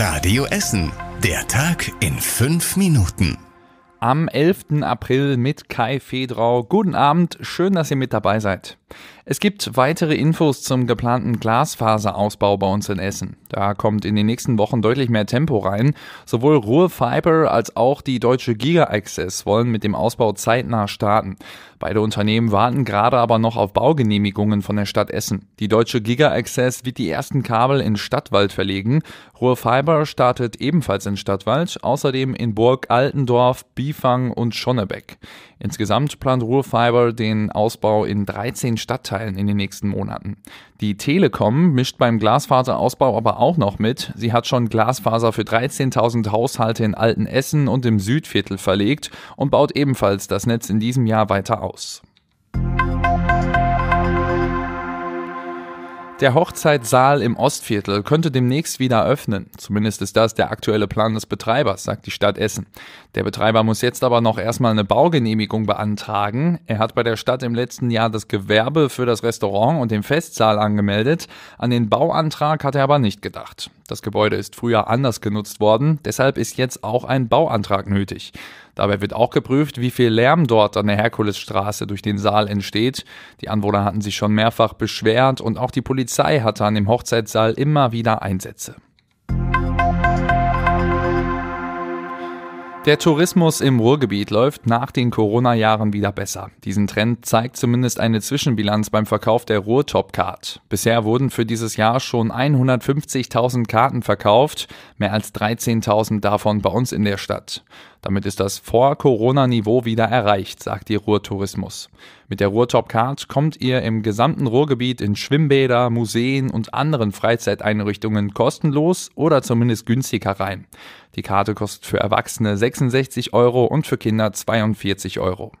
Radio Essen. Der Tag in fünf Minuten. Am 11. April mit Kai Fedrau. Guten Abend, schön, dass ihr mit dabei seid. Es gibt weitere Infos zum geplanten Glasfaserausbau bei uns in Essen. Da kommt in den nächsten Wochen deutlich mehr Tempo rein. Sowohl Ruhr Fiber als auch die deutsche Giga Access wollen mit dem Ausbau zeitnah starten. Beide Unternehmen warten gerade aber noch auf Baugenehmigungen von der Stadt Essen. Die deutsche Giga Access wird die ersten Kabel in Stadtwald verlegen. Ruhr Fiber startet ebenfalls in Stadtwald, außerdem in Burg Altendorf, Bifang und Schonnebeck. Insgesamt plant Ruhr Fiber den Ausbau in 13 Stadtteilen teilen in den nächsten Monaten. Die Telekom mischt beim Glasfaserausbau aber auch noch mit. Sie hat schon Glasfaser für 13.000 Haushalte in Altenessen und im Südviertel verlegt und baut ebenfalls das Netz in diesem Jahr weiter aus. Der Hochzeitssaal im Ostviertel könnte demnächst wieder öffnen. Zumindest ist das der aktuelle Plan des Betreibers, sagt die Stadt Essen. Der Betreiber muss jetzt aber noch erstmal eine Baugenehmigung beantragen. Er hat bei der Stadt im letzten Jahr das Gewerbe für das Restaurant und den Festsaal angemeldet. An den Bauantrag hat er aber nicht gedacht. Das Gebäude ist früher anders genutzt worden, deshalb ist jetzt auch ein Bauantrag nötig. Dabei wird auch geprüft, wie viel Lärm dort an der Herkulesstraße durch den Saal entsteht. Die Anwohner hatten sich schon mehrfach beschwert und auch die Polizei hatte an dem Hochzeitssaal immer wieder Einsätze. Der Tourismus im Ruhrgebiet läuft nach den Corona-Jahren wieder besser. Diesen Trend zeigt zumindest eine Zwischenbilanz beim Verkauf der Ruhr-Top-Card. Bisher wurden für dieses Jahr schon 150.000 Karten verkauft, mehr als 13.000 davon bei uns in der Stadt. Damit ist das Vor-Corona-Niveau wieder erreicht, sagt die Ruhr-Tourismus. Mit der Ruhrtop-Card kommt ihr im gesamten Ruhrgebiet in Schwimmbäder, Museen und anderen Freizeiteinrichtungen kostenlos oder zumindest günstiger rein. Die Karte kostet für Erwachsene 66 Euro und für Kinder 42 Euro.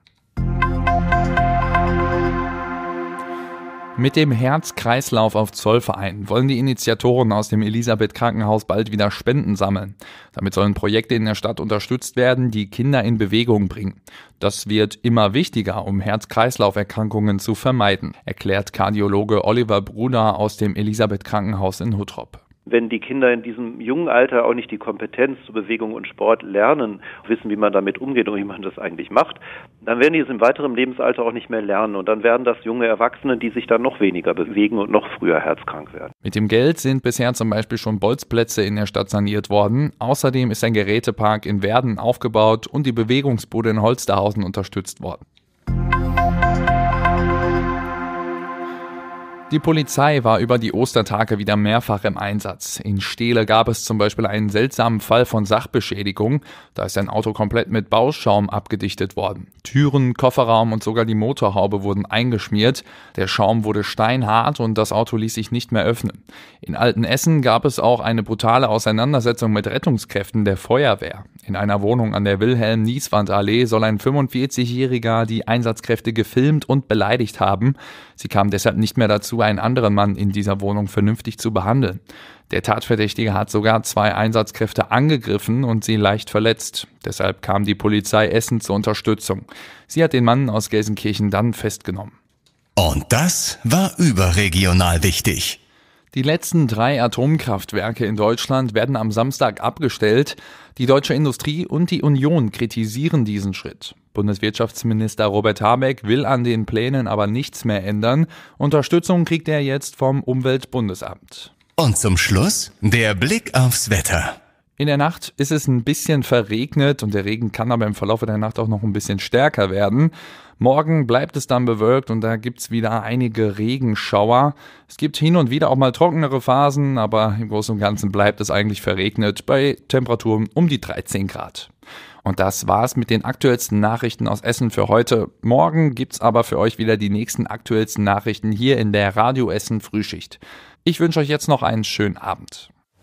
Mit dem Herz-Kreislauf auf Zollverein wollen die Initiatoren aus dem Elisabeth-Krankenhaus bald wieder Spenden sammeln. Damit sollen Projekte in der Stadt unterstützt werden, die Kinder in Bewegung bringen. Das wird immer wichtiger, um Herz-Kreislauf-Erkrankungen zu vermeiden, erklärt Kardiologe Oliver Bruder aus dem Elisabeth-Krankenhaus in Huttrop wenn die Kinder in diesem jungen Alter auch nicht die Kompetenz zu Bewegung und Sport lernen, wissen, wie man damit umgeht und wie man das eigentlich macht, dann werden die es im weiteren Lebensalter auch nicht mehr lernen. Und dann werden das junge Erwachsene, die sich dann noch weniger bewegen und noch früher herzkrank werden. Mit dem Geld sind bisher zum Beispiel schon Bolzplätze in der Stadt saniert worden. Außerdem ist ein Gerätepark in Werden aufgebaut und die Bewegungsbude in Holsterhausen unterstützt worden. Die Polizei war über die Ostertage wieder mehrfach im Einsatz. In Steele gab es zum Beispiel einen seltsamen Fall von Sachbeschädigung. Da ist ein Auto komplett mit Bauschaum abgedichtet worden. Türen, Kofferraum und sogar die Motorhaube wurden eingeschmiert. Der Schaum wurde steinhart und das Auto ließ sich nicht mehr öffnen. In Altenessen gab es auch eine brutale Auseinandersetzung mit Rettungskräften der Feuerwehr. In einer Wohnung an der Wilhelm-Nieswand-Allee soll ein 45-Jähriger die Einsatzkräfte gefilmt und beleidigt haben. Sie kam deshalb nicht mehr dazu, dazu, einen anderen Mann in dieser Wohnung vernünftig zu behandeln. Der Tatverdächtige hat sogar zwei Einsatzkräfte angegriffen und sie leicht verletzt. Deshalb kam die Polizei Essen zur Unterstützung. Sie hat den Mann aus Gelsenkirchen dann festgenommen. Und das war überregional wichtig. Die letzten drei Atomkraftwerke in Deutschland werden am Samstag abgestellt. Die deutsche Industrie und die Union kritisieren diesen Schritt. Bundeswirtschaftsminister Robert Habeck will an den Plänen aber nichts mehr ändern. Unterstützung kriegt er jetzt vom Umweltbundesamt. Und zum Schluss der Blick aufs Wetter. In der Nacht ist es ein bisschen verregnet und der Regen kann aber im Verlauf der Nacht auch noch ein bisschen stärker werden. Morgen bleibt es dann bewölkt und da gibt es wieder einige Regenschauer. Es gibt hin und wieder auch mal trockenere Phasen, aber im Großen und Ganzen bleibt es eigentlich verregnet bei Temperaturen um die 13 Grad. Und das war's mit den aktuellsten Nachrichten aus Essen für heute. Morgen gibt's aber für euch wieder die nächsten aktuellsten Nachrichten hier in der Radio Essen Frühschicht. Ich wünsche euch jetzt noch einen schönen Abend.